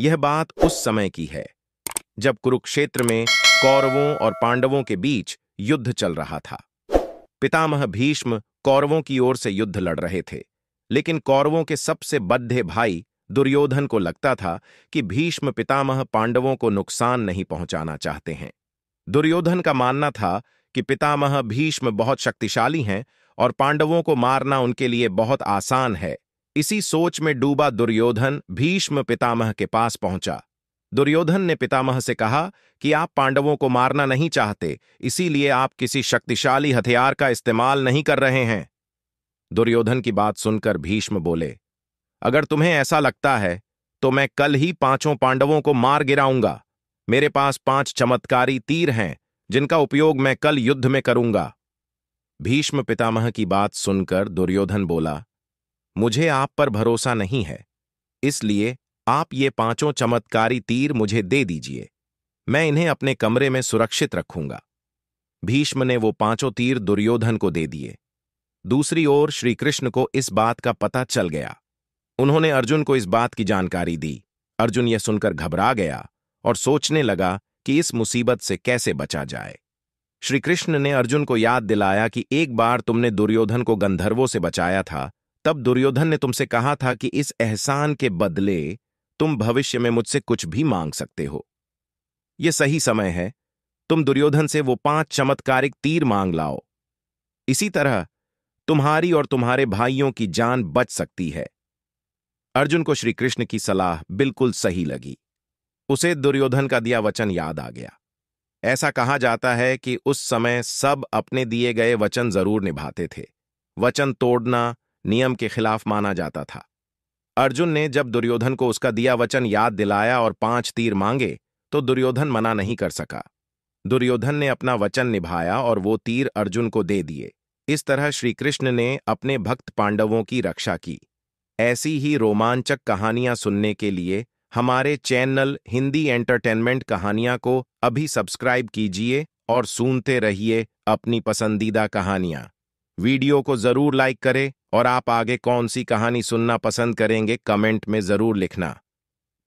यह बात उस समय की है जब कुरुक्षेत्र में कौरवों और पांडवों के बीच युद्ध चल रहा था पितामह भीष्म कौरवों की ओर से युद्ध लड़ रहे थे लेकिन कौरवों के सबसे बद्धे भाई दुर्योधन को लगता था कि भीष्म पितामह पांडवों को नुकसान नहीं पहुंचाना चाहते हैं दुर्योधन का मानना था कि पितामह भीष्म बहुत शक्तिशाली हैं और पांडवों को मारना उनके लिए बहुत आसान है इसी सोच में डूबा दुर्योधन भीष्म पितामह के पास पहुंचा दुर्योधन ने पितामह से कहा कि आप पांडवों को मारना नहीं चाहते इसीलिए आप किसी शक्तिशाली हथियार का इस्तेमाल नहीं कर रहे हैं दुर्योधन की बात सुनकर भीष्म बोले अगर तुम्हें ऐसा लगता है तो मैं कल ही पांचों पांडवों को मार गिराऊंगा मेरे पास पांच चमत्कारी तीर हैं जिनका उपयोग मैं कल युद्ध में करूंगा भीष्म पितामह की बात सुनकर दुर्योधन बोला मुझे आप पर भरोसा नहीं है इसलिए आप ये पांचों चमत्कारी तीर मुझे दे दीजिए मैं इन्हें अपने कमरे में सुरक्षित रखूंगा भीष्म ने वो पांचों तीर दुर्योधन को दे दिए दूसरी ओर श्रीकृष्ण को इस बात का पता चल गया उन्होंने अर्जुन को इस बात की जानकारी दी अर्जुन यह सुनकर घबरा गया और सोचने लगा कि इस मुसीबत से कैसे बचा जाए श्रीकृष्ण ने अर्जुन को याद दिलाया कि एक बार तुमने दुर्योधन को गंधर्वों से बचाया था तब दुर्योधन ने तुमसे कहा था कि इस एहसान के बदले तुम भविष्य में मुझसे कुछ भी मांग सकते हो यह सही समय है तुम दुर्योधन से वो पांच चमत्कारिक तीर मांग लाओ इसी तरह तुम्हारी और तुम्हारे भाइयों की जान बच सकती है अर्जुन को श्री कृष्ण की सलाह बिल्कुल सही लगी उसे दुर्योधन का दिया वचन याद आ गया ऐसा कहा जाता है कि उस समय सब अपने दिए गए वचन जरूर निभाते थे वचन तोड़ना नियम के खिलाफ माना जाता था अर्जुन ने जब दुर्योधन को उसका दिया वचन याद दिलाया और पांच तीर मांगे तो दुर्योधन मना नहीं कर सका दुर्योधन ने अपना वचन निभाया और वो तीर अर्जुन को दे दिए इस तरह श्रीकृष्ण ने अपने भक्त पांडवों की रक्षा की ऐसी ही रोमांचक कहानियां सुनने के लिए हमारे चैनल हिंदी एंटरटेनमेंट कहानियां को अभी सब्सक्राइब कीजिए और सुनते रहिए अपनी पसंदीदा कहानियां वीडियो को जरूर लाइक करें और आप आगे कौन सी कहानी सुनना पसंद करेंगे कमेंट में ज़रूर लिखना